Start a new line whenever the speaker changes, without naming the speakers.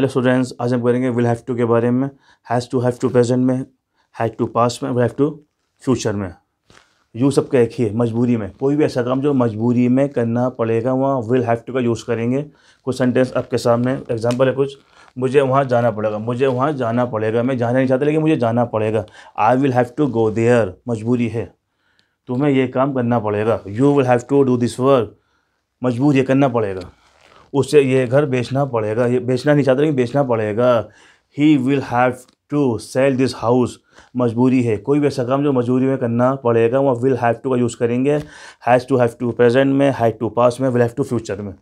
hello students आज हम करेंगे विल हैव टू के बारे में has to have to present में हैज़ टू पास में विल हैव टू फ्यूचर में यू सबका एक ही है मजबूरी में कोई भी ऐसा काम जो मजबूरी में करना पड़ेगा वहाँ विल हैव टू का यूज़ करेंगे कुछ सेंटेंस आपके सामने एग्जांपल है कुछ मुझे वहाँ जाना पड़ेगा मुझे वहाँ जाना पड़ेगा मैं जाना नहीं चाहता लेकिन मुझे जाना पड़ेगा I will have to go there मजबूरी है तुम्हें यह काम करना पड़ेगा you will have to do this work मजबूरी करना पड़ेगा उसे ये घर बेचना पड़ेगा ये बेचना नहीं चाहता लेकिन बेचना पड़ेगा he will have to sell this house मजबूरी है कोई भी ऐसा काम जो मजबूरी में करना पड़ेगा वह विल हैव टू का यूज़ करेंगे has to have to present में हैव टू पास में विल हैव टू फ्यूचर में